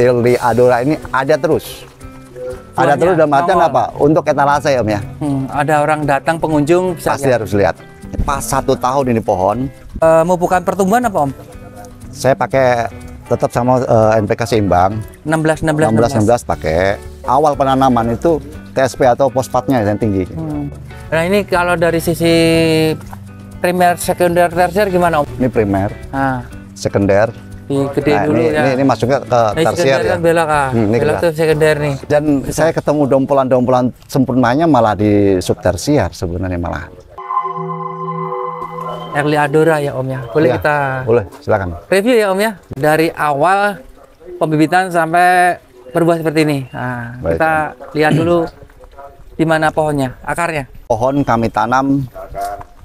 di Adora ini ada terus. Ada ada terus dalam artian oh. apa? Untuk etalase ya, Om ya. Hmm, ada orang datang pengunjung bisa pasti lihat. harus lihat. Pas satu tahun ini pohon. E, eh, bukan pertumbuhan apa, Om? Saya pakai tetap sama uh, eh, NPK seimbang 16 16 16 16, 16 pakai awal penanaman itu TSP atau fosfatnya yang tinggi. Hmm. Nah ini kalau dari sisi primer, sekunder, tersier gimana om? Ini primer, ah. sekunder, Nah, gede nah, dulu ini, ya. Ini, masuknya ke nah, tersier ya. Kan belak ah. Hmm, ini belak tuh sekunder nih. Dan Bisa. saya ketemu dompolan-dompolan sempurnanya malah di tersier sebenarnya malah. Erli Adora ya Om ya. Boleh ya, kita Boleh, silakan. Review ya Om ya. Dari awal pembibitan sampai berbuah seperti ini. Nah, Baik, kita om. lihat dulu di mana pohonnya, akarnya. Pohon kami tanam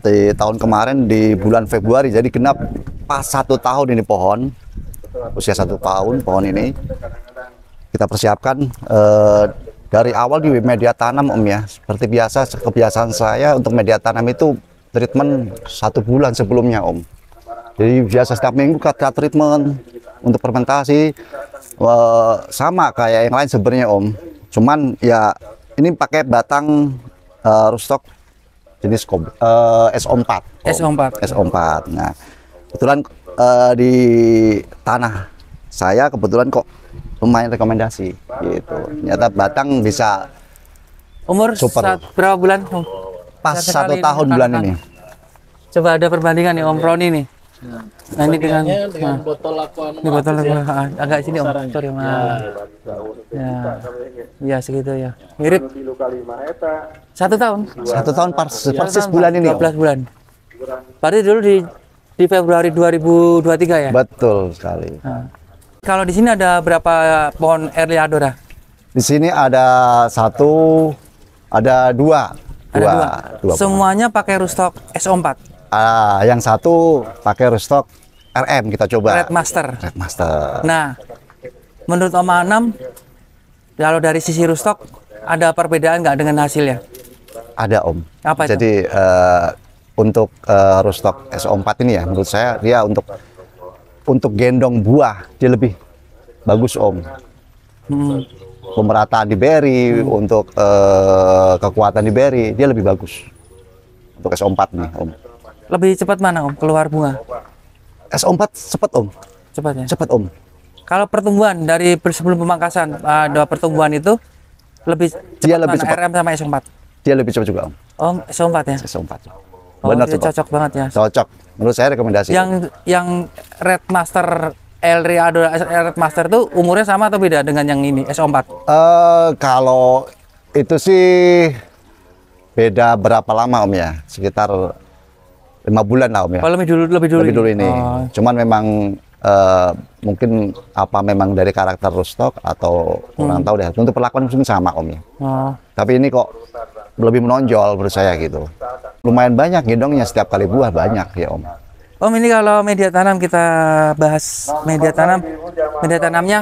di tahun kemarin di bulan Februari jadi genap pas satu tahun ini pohon usia satu tahun pohon ini kita persiapkan eh, dari awal di media tanam om ya seperti biasa kebiasaan saya untuk media tanam itu treatment satu bulan sebelumnya om jadi biasa setiap minggu kita treatment untuk fermentasi eh, sama kayak yang lain sebenarnya om cuman ya ini pakai batang eh, rustok jenis eh, SO4 om. SO4 SO4 nah kebetulan uh, di tanah saya kebetulan kok lumayan rekomendasi gitu. Nyata Batang bisa umur super. berapa bulan? Pas satu tahun bulan ini. Coba ada perbandingan nih Om Roni nih. Nah, ini dengan, dengan nah, botol aqua ini botol aqua ya. agak sini om sorry mas ya. ya ya segitu ya mirip satu tahun satu tahun persis, persis bulan ini 12 bulan berarti dulu di di Februari 2023 ya? Betul sekali. Nah. Kalau di sini ada berapa pohon Erliadora? Di sini ada satu, ada dua. Ada dua. dua. dua Semuanya pohon. pakai rustok SO4? Uh, ah, yang satu pakai rustok RM kita coba. Red Master. Red Master. Nah, menurut Om Anam, kalau dari sisi rustok, ada perbedaan nggak dengan hasilnya? Ada Om. Apa itu? Jadi uh, untuk uh, s SO4 ini ya menurut saya dia untuk untuk gendong buah dia lebih bagus om hmm. pemerataan di berry hmm. untuk uh, kekuatan di berry dia lebih bagus untuk SO4 nih om lebih cepat mana om keluar buah SO4 cepat om cepat cepat om kalau pertumbuhan dari sebelum pemangkasan dua pertumbuhan itu lebih cepat dia lebih cepat. RM sama SO4 dia lebih cepat juga om om SO4 ya SO4 Oh, Benar cocok. Iya, cocok banget ya. Cocok. Menurut saya rekomendasi. Yang yang Red Master El Riado eh, Red Master itu umurnya sama atau beda dengan yang ini s 4 Eh uh, kalau itu sih beda berapa lama Om ya? Sekitar lima bulan lah Om ya. Oh, lebih dulu lebih dulu. Lebih dulu ini. Oh. Cuman memang Uh, mungkin apa memang dari karakter stok atau kurang hmm. tahu deh. Untuk perlakuan mungkin sama om ya. Oh. Tapi ini kok lebih menonjol menurut saya gitu. Lumayan banyak gendongnya setiap kali buah banyak ya Om. Om ini kalau media tanam kita bahas media tanam, media tanamnya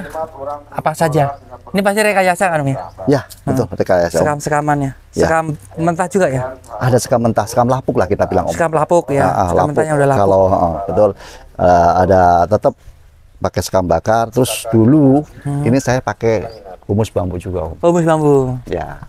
apa saja? Ini pasti rekayasa kan Om ya? Ya hmm. betul hmm. rekayasa. Sekam sekamannya, ya. sekam mentah juga ya? Ada sekam mentah, sekam lapuk lah kita bilang Om. Sekam lapuk ya, nah, sekam lapuk. mentahnya udah lapuk. Kalau oh, betul uh, ada tetap pakai sekam bakar. Terus dulu hmm. ini saya pakai humus bambu juga Om. Humus bambu. Ya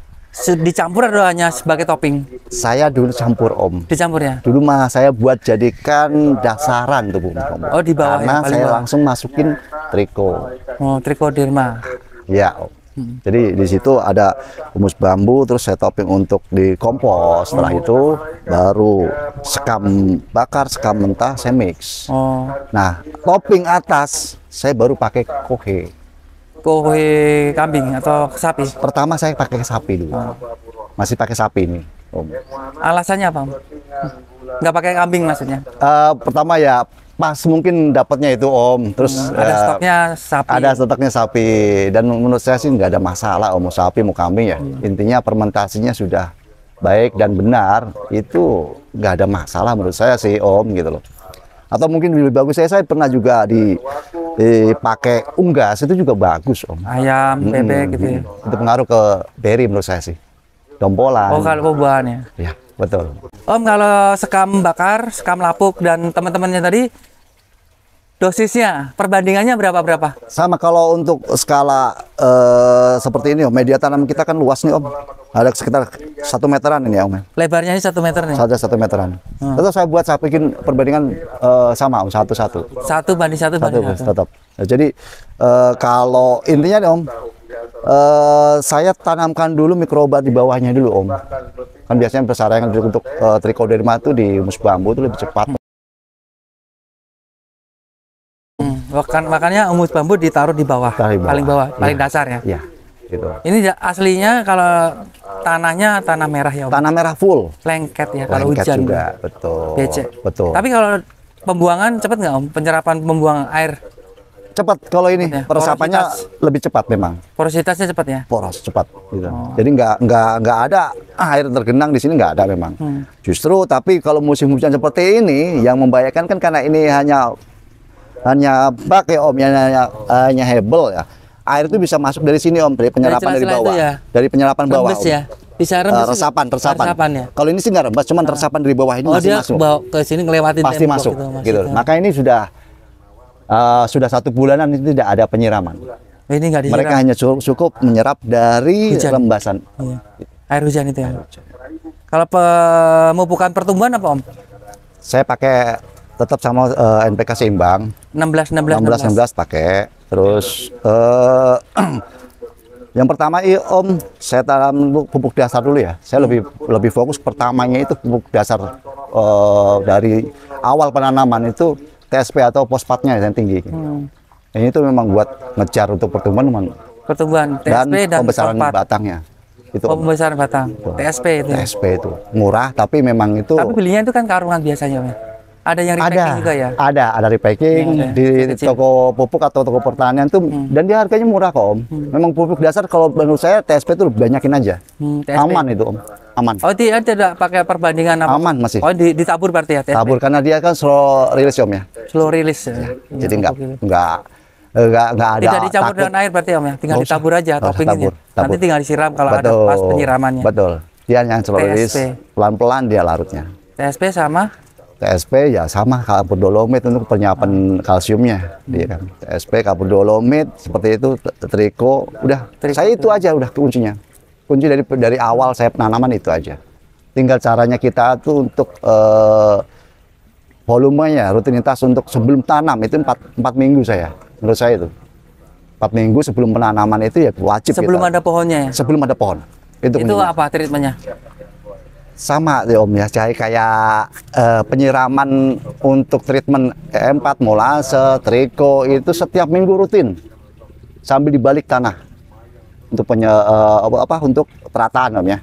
dicampur atau hanya sebagai topping? Saya dulu campur Om. Dicampur ya? Dulu mah saya buat jadikan dasaran tuh Bu. Oh di bawah Karena ya, saya bawah. langsung masukin triko. Oh triko derma. Ya Om. Hmm. Jadi di situ ada humus bambu, terus saya topping untuk di kompos. Setelah hmm. itu baru sekam bakar, sekam mentah, saya mix. Oh. Nah, topping atas saya baru pakai kohe kue kambing atau sapi? Pertama saya pakai sapi dulu. Ah. Masih pakai sapi ini, Om. Alasannya apa, Enggak pakai kambing maksudnya? Uh, pertama ya pas mungkin dapatnya itu Om. Terus hmm, ada uh, stoknya sapi. Ada stoknya sapi dan menurut saya sih nggak ada masalah Om mau sapi mau kambing ya. Hmm. Intinya fermentasinya sudah baik dan benar itu nggak ada masalah menurut saya sih Om gitu loh atau mungkin lebih bagus saya saya pernah juga di eh, pakai unggas itu juga bagus om ayam bebek hmm, gitu ya. itu pengaruh ke berry menurut saya sih dompolan oh kalau buahannya ya iya, betul om kalau sekam bakar sekam lapuk dan teman-temannya tadi dosisnya perbandingannya berapa berapa sama kalau untuk skala uh, seperti ini om media tanam kita kan luas nih om ada sekitar satu meteran ini om lebarnya ini satu meter nih saja satu meteran hmm. saya buat saya bikin perbandingan uh, sama om satu satu satu banding satu, satu banding satu tetap nah, jadi uh, kalau intinya nih om uh, saya tanamkan dulu mikroba di bawahnya dulu om kan biasanya bersarang untuk uh, trikoderma itu di musbambu bambu itu lebih cepat Makan, makanya umus bambu ditaruh di bawah, di bawah. paling bawah, ya. paling dasar ya. Ya, gitu. Ini aslinya kalau tanahnya tanah merah ya. Om. Tanah merah full. Lengket ya Lengket kalau hujan. juga, betul. Becek. Betul. Tapi kalau pembuangan cepat nggak om? Penyerapan pembuangan air? Cepat kalau ini ya, peresapannya lebih cepat memang. Porositasnya cepat ya? Poros cepat. Gitu. Oh. Jadi nggak nggak nggak ada ah, air tergenang di sini nggak ada memang. Hmm. Justru tapi kalau musim hujan seperti ini yang membahayakan kan karena ini hanya hanya pakai om yang hanya, hanya hebel ya air itu bisa masuk dari sini om dari penyerapan dari, dari bawah ya? dari penyerapan rembes bawah om. ya bisa rembes uh, resapan resapan, resapan ya? kalau ini sih nggak rembes cuman ah. resapan dari bawah ini oh, masih dia masuk bawa ke sini ngelewatin pasti masuk gitu, gitu. masuk, gitu. maka ini sudah uh, sudah satu bulanan ini tidak ada penyiraman oh, ini gak mereka hanya cukup menyerap dari hujan. rembasan iya. air hujan itu ya kalau pemupukan pertumbuhan apa om saya pakai tetap sama uh, eh, NPK seimbang. 16 16 16 16, pakai. Terus uh, yang pertama i Om, saya tanam pupuk dasar dulu ya. Saya lebih lebih fokus pertamanya itu pupuk dasar uh, dari awal penanaman itu TSP atau fosfatnya yang tinggi. Hmm. Ini itu memang buat ngejar untuk pertumbuhan man. pertumbuhan TSP dan, dan pembesaran batangnya itu pembesaran batang TSP itu TSP itu murah tapi memang itu tapi belinya itu kan karungan biasanya ya? Ada yang repacking ada, juga ya? Ada, ada repacking ya, di iya. Kecil. toko pupuk atau toko hmm. pertanian tuh hmm. dan dia harganya murah kok Om. Hmm. Memang pupuk dasar kalau menurut saya TSP itu banyakin aja. Hmm, Aman itu Om. Aman. Oh tidak tidak pakai perbandingan apa? Aman masih. Oh di, ditabur berarti ya TSP? Tabur karena dia kan slow release Om ya. Slow release ya. ya, jadi enggak enggak enggak enggak ada tidak dicampur takut. dengan air berarti ya, Om ya. Tinggal oh, ditabur aja toppingnya. Nanti tinggal disiram kalau betul, ada pas penyiramannya. Betul. Dia yang slow release pelan-pelan dia larutnya. TSP sama TSP ya sama kapur dolomit untuk penyapan kalsiumnya di iya kan TSP kapur dolomit seperti itu triko udah triko saya itu aja udah kuncinya kunci dari dari awal saya penanaman itu aja tinggal caranya kita tuh untuk uh, volumenya rutinitas untuk sebelum tanam itu empat empat minggu saya menurut saya itu empat minggu sebelum penanaman itu ya wajib sebelum kita. ada pohonnya ya sebelum ada pohon itu, itu apa treatmentnya sama ya om ya jadi kayak uh, penyiraman untuk treatment E4 molase triko itu setiap minggu rutin sambil dibalik tanah untuk penye, uh, apa, apa untuk perataan om ya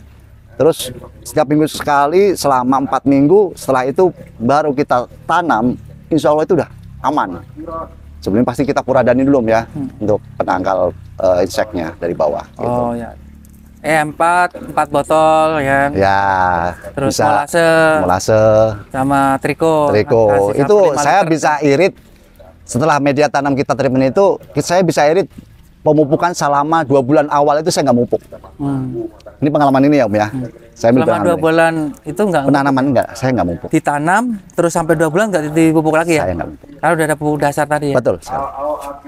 terus setiap minggu sekali selama empat minggu setelah itu baru kita tanam insya Allah itu udah aman sebelum pasti kita puradani dulu om ya hmm. untuk penangkal uh, inseknya dari bawah. Gitu. Oh ya, eh empat, empat botol ya. Ya. Terus bisa, molase. Molase. Sama triko. Triko. Nah, itu saya liter. bisa irit setelah media tanam kita treatment itu saya bisa irit pemupukan selama dua bulan awal itu saya nggak mupuk. Hmm. Ini pengalaman ini ya Om ya. Hmm. Saya Selama dua bulan itu enggak penanaman enggak, saya enggak mumpuk. Ditanam terus sampai dua bulan enggak dipupuk lagi ya? Saya enggak mumpuk. Kalau udah ada pupuk dasar tadi ya. Betul. Saya.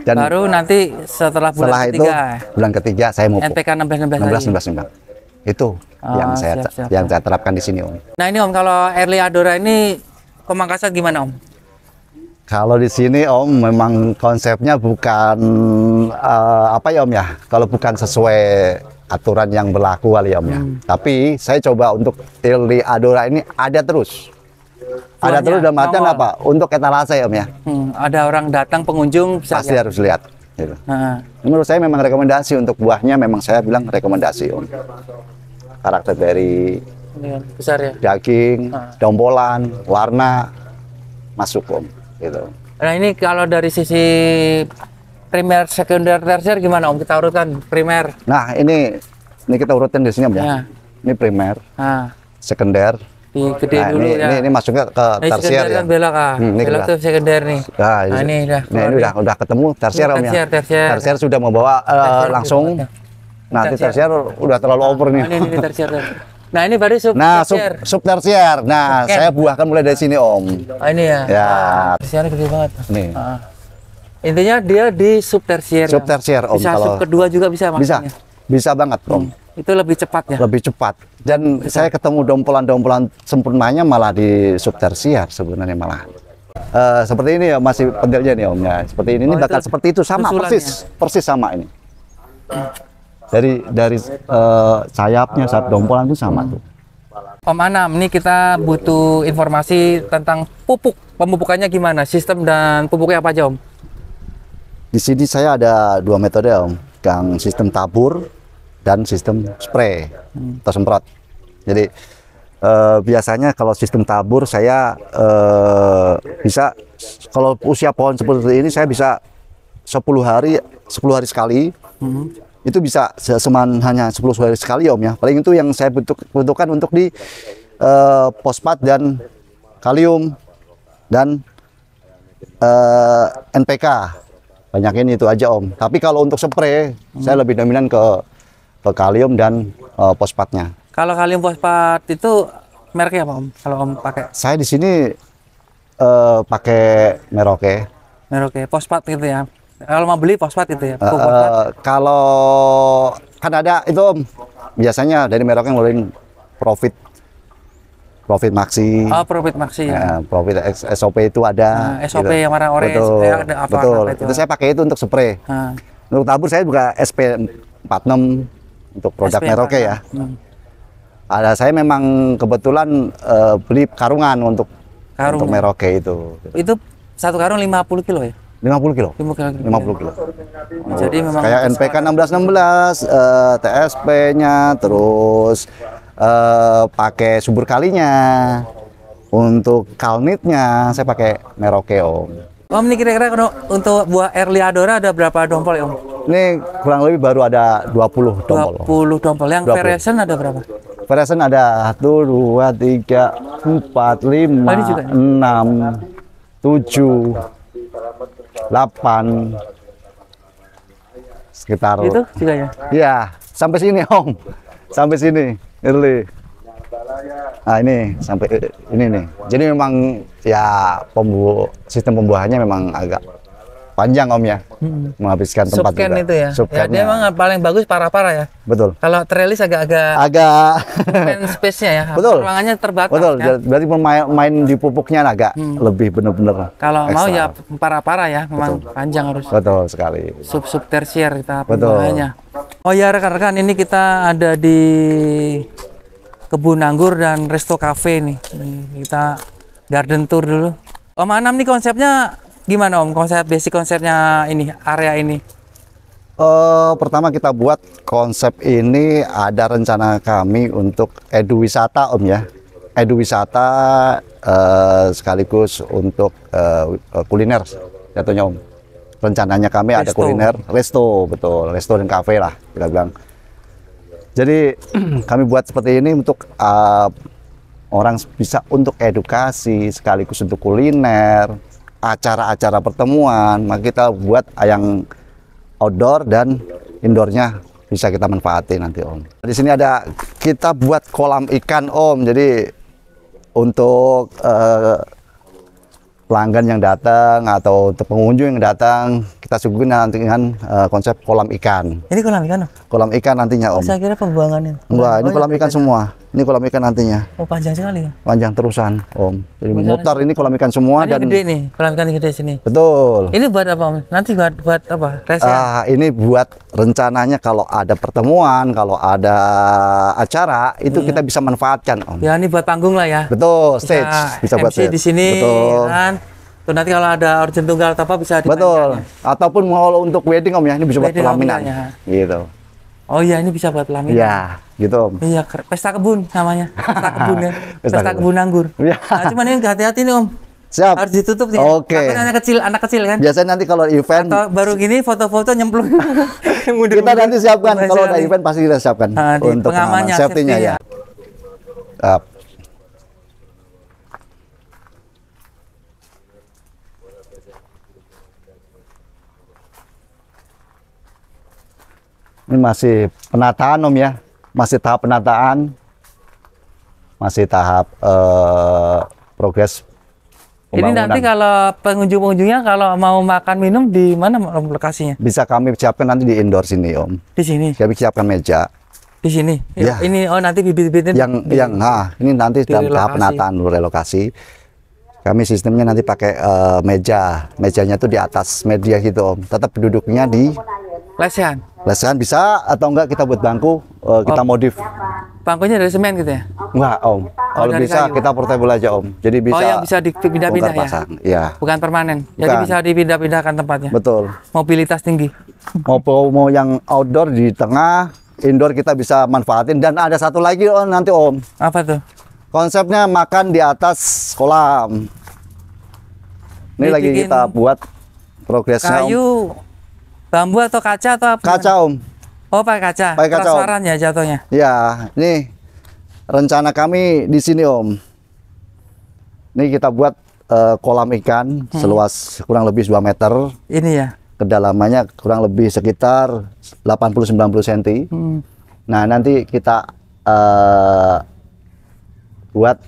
Dan baru nanti setelah bulan setelah ketiga. Itu, bulan ketiga saya mumpuk. NPK 16 16 16 16, 16, Itu oh, yang saya siap, siap. yang saya terapkan di sini, Om. Nah, ini Om kalau early adora ini pemangkasan gimana, Om? Kalau di sini Om memang konsepnya bukan uh, apa ya Om ya? Kalau bukan sesuai aturan yang berlaku Waliam ya. Hmm. Tapi saya coba untuk teori Adora ini ada terus. ada terus dalam artian apa? Untuk etalase Om ya. Hmm, ada orang datang pengunjung bisa pasti lihat. harus lihat. Gitu. Nah. Menurut saya memang rekomendasi untuk buahnya memang saya bilang rekomendasi Om. Karakter dari iya, besar ya. Daging, hmm. dompolan, warna masuk Om gitu. Nah ini kalau dari sisi primer, sekunder, tersier gimana Om? Kita urutkan primer. Nah, ini ini kita urutin di sini Om ya. ya. Ini primer. ah. Sekunder. nah, dulu ini, ya. Ini, ini masuknya ke tersier ya. Kan belok ah. Hmm, ini belok tuh sekunder nih. Nah, nah ini udah. Nah, ini udah udah ketemu tersier Om ya. Tersier, tersier. Tersier sudah membawa uh, eh, tersier langsung. Ya. Nanti tersier. udah terlalu over nih. Nah, ini, ini tersier. Nah ini baru sub nah, tersier. Sub, sub tersier. Nah okay. saya buahkan mulai dari sini om. Oh, ini ya. Ya. Tersier gede banget. Nih. Ah. Intinya dia di sub tersier sub tersier Om. Bisa kalau sub kedua juga bisa maksudnya. Bisa. Bisa banget, Om. Hmm. Itu lebih cepat ya. Lebih cepat. Dan bisa. saya ketemu dompolan-dompolan sempurnanya malah di sub tersier sebenarnya malah. Uh, seperti ini ya masih pentilnya nih Om ya. Seperti ini, oh, ini bakal seperti itu sama persis, persis sama ini. Dari dari uh, sayapnya saat dompolan itu sama tuh. Om Anam, ini kita butuh informasi tentang pupuk. Pemupukannya gimana? Sistem dan pupuknya apa aja, Om? Di sini saya ada dua metode om, yang sistem tabur dan sistem spray atau semprot. Jadi eh, biasanya kalau sistem tabur saya eh, bisa kalau usia pohon seperti ini saya bisa 10 hari 10 hari sekali. Hmm itu bisa seman hanya 10 hari sekali om ya paling itu yang saya butuhkan untuk di uh, fosfat dan kalium dan eh, NPK banyakin itu aja om tapi kalau untuk spray hmm. saya lebih dominan ke ke kalium dan uh, fosfatnya kalau kalium fosfat itu mereknya apa om kalau om pakai saya di sini uh, pakai meroke meroke fosfat gitu ya kalau mau beli fosfat itu ya uh, kalau kan ada itu om biasanya dari merek yang ngeluarin profit profit maksi. Oh, profit maksi ya. Nah, profit SOP itu ada. Nah, SOP gitu. yang warna orange. Betul. Eh, ada apa, betul. Apa itu. itu saya pakai itu untuk spray. Nah. Untuk tabur saya juga SP 46 untuk produk Merauke ya. Hmm. Ada saya memang kebetulan uh, beli karungan untuk karung. untuk Merauke itu. Itu satu karung 50 kilo ya? 50 kilo. 50 kilo. 50 kilo. Oh, Jadi memang kayak NPK 1616 uh, TSP-nya terus uh, pakai subur kalinya. Untuk kalnitnya saya pakai Meroke Om. Om ini kira-kira untuk buah Erliadora ada berapa dompol ya Om? Ini kurang lebih baru ada 20 dompol. 20 dompol. Yang variation ada berapa? Variation ada 1, 2, 3, 4, 5, Tadi juga, 6, 7, 8, sekitar itu juga ya iya sampai sini om sampai sini early nah ini sampai eh, ini nih jadi memang ya pembu sistem pembuahannya memang agak panjang om ya hmm. menghabiskan tempat Subcan juga. itu ya. Subcannya. ya dia memang paling bagus para para ya. Betul. Kalau trellis agak-agak agak space-nya ya. Betul. Ruangannya terbatas. Betul. Ya. Berarti main, main di pupuknya agak hmm. lebih benar-benar. Kalau mau ya para para ya, memang Betul. panjang harus. Betul sekali. Sub sub tersier kita betul Oh ya rekan-rekan ini kita ada di kebun anggur dan resto cafe nih. Kita garden tour dulu. Om Anam nih konsepnya gimana om konsep basic konsepnya ini area ini Uh, pertama kita buat konsep ini ada rencana kami untuk edu wisata om ya edu wisata uh, eh, sekaligus untuk uh, kuliner jatuhnya om rencananya kami resto. ada kuliner resto betul resto dan kafe lah kita bilang jadi kami buat seperti ini untuk uh, orang bisa untuk edukasi sekaligus untuk kuliner acara-acara pertemuan, maka kita buat yang outdoor dan indoornya bisa kita manfaati nanti Om. Di sini ada kita buat kolam ikan Om, jadi untuk eh, pelanggan yang datang atau untuk pengunjung yang datang kita suguhin nanti dengan eh, konsep kolam ikan. Jadi kolam ikan? Om? Kolam ikan nantinya Om. Saya kira pembuangannya. Enggak, oh, ini kolam iya, ikan iya. semua. Ini kolam ikan nantinya. Oh panjang sekali. Panjang terusan, Om. Jadi Bukan mutar ini kolam ikan semua ini dan. gede ini kolam ikan gede sini. Betul. Ini buat apa, Om? Nanti buat buat apa? Res ya? Ah, ini buat rencananya kalau ada pertemuan, kalau ada acara, itu iya. kita bisa manfaatkan, Om. Ya ini buat panggung lah ya. Betul, stage bisa, bisa buat MC stage. di sini. Betul. Kan? Tuh nanti kalau ada urgent tunggal atau apa bisa Betul. Ataupun mau untuk wedding Om ya, ini bisa buat pelaminan. Gitu. Oh iya, ini bisa buat pelaminan. Iya, gitu Om. Iya, pesta kebun namanya. Pesta kebun ya. pesta, pesta kebun anggur. Iya. Nah, cuman ini hati-hati nih Om. Siap. Harus ditutup nih. Oke. Okay. anak kecil, anak kecil kan. Biasanya nanti kalau event Atau baru gini foto-foto nyemplung. kita nanti siapkan kalau ada event pasti kita siapkan nah, untuk pengamannya, safety-nya safety ya. Up. Ini masih penataan Om ya. Masih tahap penataan. Masih tahap uh, progres ini nanti kalau pengunjung-pengunjungnya kalau mau makan minum di mana om lokasinya? Bisa kami siapkan nanti di indoor sini om. Di sini. Kami siapkan meja. Di sini. Ya. ya. Ini oh nanti bibit-bibitnya. Yang di, yang nah ini nanti dalam tahap penataan relokasi. Kami sistemnya nanti pakai uh, meja. Mejanya itu di atas media gitu om. Tetap duduknya di lesehan lesehan bisa atau enggak kita buat bangku uh, kita oh. modif bangkunya dari semen gitu ya enggak om oh, kalau bisa kayu. kita portable aja om jadi oh, bisa oh ya, bisa dipindah-pindah ya? ya bukan permanen bukan. jadi bisa dipindah-pindahkan tempatnya betul mobilitas tinggi mau mau yang outdoor di tengah indoor kita bisa manfaatin dan ada satu lagi Om nanti om apa tuh konsepnya makan di atas kolam ini lagi kita buat progresnya kayu Bambu atau kaca atau apa? Kaca, Om. Oh, pakai kaca. Pakai kaca. Transparan om. ya jatuhnya. Ya, nih rencana kami di sini, Om. Nih kita buat uh, kolam ikan hmm. seluas kurang lebih 2 meter. Ini ya. Kedalamannya kurang lebih sekitar 80-90 cm. Hmm. Nah, nanti kita uh, buat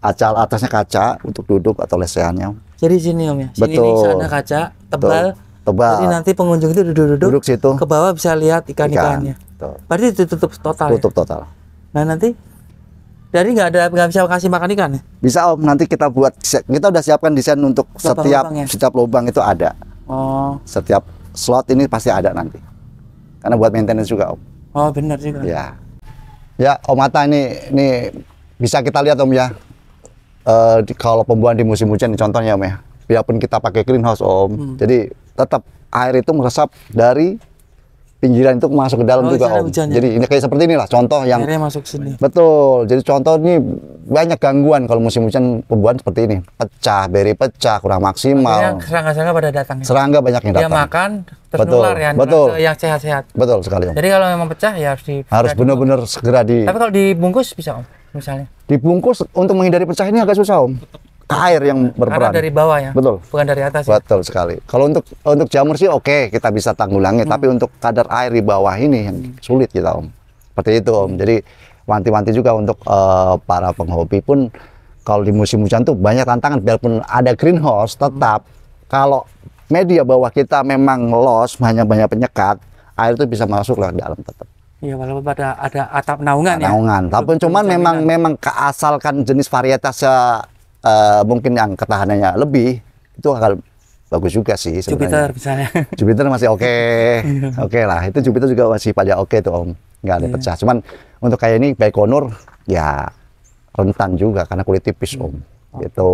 acal atasnya kaca untuk duduk atau lesehannya. Jadi sini om ya. Sini Betul. Ini sana kaca tebal. Betul tebal. Jadi nanti pengunjung itu duduk-duduk duduk situ ke bawah bisa lihat ikan-ikannya. Ikan. Berarti ditutup total. Tutup ya? total. Nah nanti dari nggak ada nggak bisa kasih makan ikan ya? Bisa om nanti kita buat kita udah siapkan desain untuk lubang, setiap lubang ya? setiap lubang itu ada. Oh. Setiap slot ini pasti ada nanti. Karena buat maintenance juga om. Oh benar juga. Ya. Ya om mata ini ini bisa kita lihat om ya. Uh, di, kalau pembuahan di musim hujan contohnya om ya. Biarpun kita pakai greenhouse om. Hmm. Jadi tetap air itu meresap dari pinggiran itu masuk ke dalam oh, juga om. Hujannya. Jadi ini kayak seperti inilah contoh yang Airnya masuk sini. Betul. Jadi contoh ini banyak gangguan kalau musim hujan pembuahan seperti ini. Pecah, beri pecah, kurang maksimal. serangga-serangga pada datang. Ya? Serangga banyak yang datang. Dia makan terus betul, nular ya, betul. yang sehat-sehat. Betul sekali om. Jadi kalau memang pecah ya harus di harus benar-benar segera di Tapi kalau dibungkus bisa om misalnya. Dibungkus untuk menghindari pecah ini agak susah om air yang berperan. Karena dari bawah ya. Betul. Bukan dari atas. Ya? Betul sekali. Kalau untuk untuk jamur sih oke okay, kita bisa tanggulangi, hmm. tapi untuk kadar air di bawah ini yang hmm. sulit kita om. Seperti itu om. Hmm. Jadi wanti-wanti juga untuk uh, para penghobi pun kalau di musim hujan tuh banyak tantangan. Biarpun ada greenhouse, tetap hmm. kalau media bawah kita memang los, hanya banyak penyekat, air itu bisa masuk lewat dalam tetap. Iya, walaupun pada ada atap naungan, naungan. ya. Naungan. Tapi cuman memang memang keasalkan jenis varietasnya eh, Eh, mungkin yang ketahanannya lebih itu akan bagus juga sih sebenarnya. Jupiter misalnya. Jupiter masih oke. Okay. Iya. oke okay lah, itu Jupiter juga masih pada oke okay tuh Om. Nggak ada iya. pecah. Cuman untuk kayak ini Baikonur ya rentan juga karena kulit tipis Om. Hmm. Gitu.